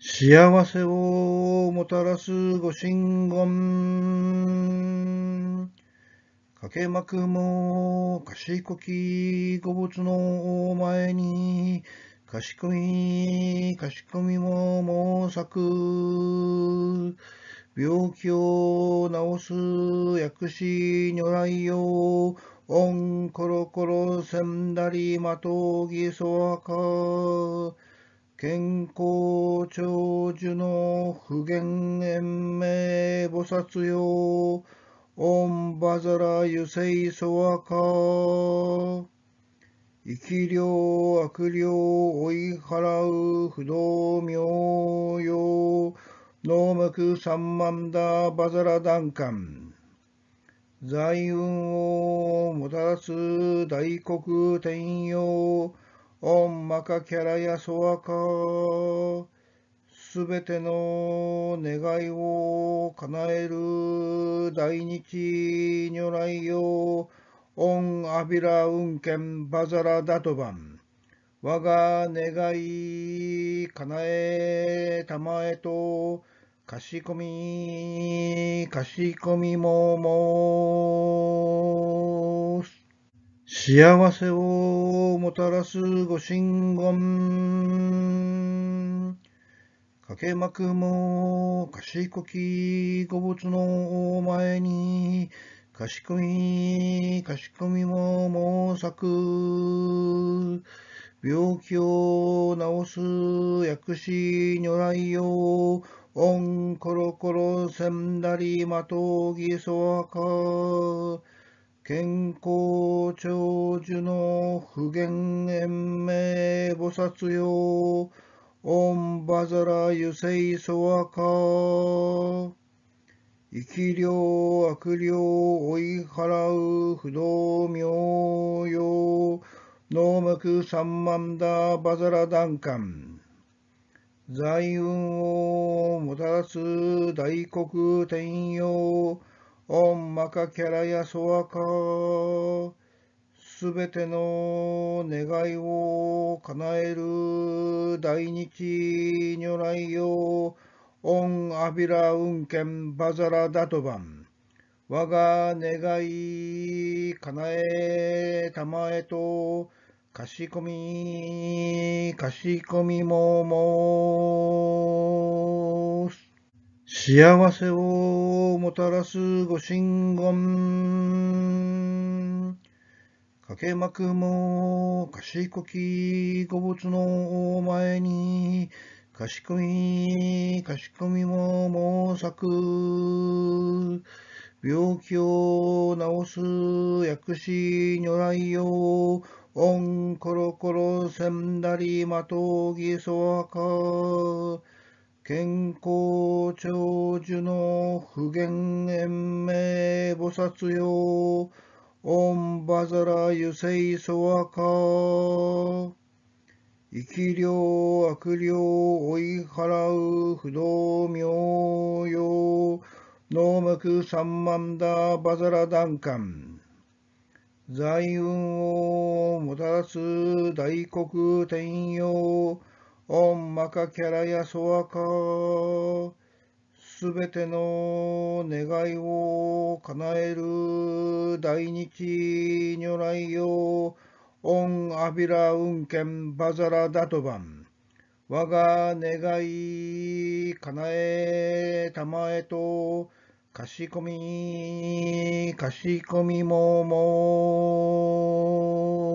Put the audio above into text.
幸せをもたらす御神言。かけまくも賢きご仏の前に、賢み、賢みも猛作。病気を治す薬師如来よ。オンコロコロせんだりまとぎそわか。健康長寿の普賢延命菩薩よ、オンバザラ油性ソワカ。生き量悪霊追い払う不動明用、能目三万だバザラ弾官。財運をもたらす大黒天用、オンマカキャラやソワカ、すべての願いを叶える大日如来よ、オンアビラ運ンバザラダトバン。我が願い叶えたまえと、かしこみ、かしこみももす。幸せをもたらす御神言。かけまくも賢きご仏の前に、賢し賢みも猛作。病気を治す薬師如来よ。おんころころせんだりまとぎそわか。健康長寿の普賢延命菩薩よ、オンバザラ油性ソワか。生量悪量追い払う不動明よ、農目三万だバザラ弾官。財運をもたらす大黒天よ、オンマカキャラやソワカ、すべての願いを叶える大日如来よ、オンアビラウンバザラダトバン。我が願い叶えたまえと、かしこみ、かしこみももす。幸せをもたらす御神言。かけまくも賢きご物の前に、かしこみ、かしこみも猛作。病気を治す薬師如来よ。オンコロコロせんだりまとぎそわか。健康長寿の普賢延命菩薩よ、オンバザラ油性ソワカ。生量悪量追い払う不動明よ、農目三万だバザラ弾官。財運をもたらす大黒天よ、オンマカキャラやソワカ、すべての願いを叶える大日如来よ、オンアビラケンバザラダトバン。我が願い叶えたまえと、かしこみ、かしこみもも。